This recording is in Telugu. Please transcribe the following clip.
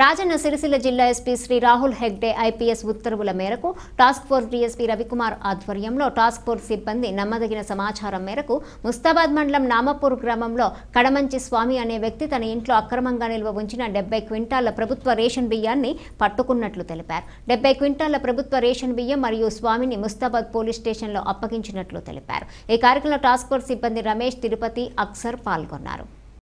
రాజన్న సిరిసిల్ల జిల్లా ఎస్పీ శ్రీ రాహుల్ హెగ్డే ఐపీఎస్ ఉత్తర్వుల మేరకు టాస్క్ ఫోర్స్ డీఎస్పీ రవికుమార్ ఆధ్వర్యంలో టాస్క్ ఫోర్స్ సిబ్బంది నమ్మదగిన సమాచారం మేరకు ముస్తాబాద్ మండలం నామపూర్ గ్రామంలో కడమంచి స్వామి అనే వ్యక్తి తన ఇంట్లో అక్రమంగా నిల్వ ఉంచిన డెబ్బై క్వింటాల ప్రభుత్వ రేషన్ బియ్యాన్ని పట్టుకున్నట్లు తెలిపారు డెబ్బై క్వింటాల ప్రభుత్వ రేషన్ బియ్యం మరియు స్వామిని ముస్తాబాద్ పోలీస్ స్టేషన్లో అప్పగించినట్లు తెలిపారు ఈ కార్యక్రమంలో టాస్క్ ఫోర్స్ సిబ్బంది రమేష్ తిరుపతి అక్సర్ పాల్గొన్నారు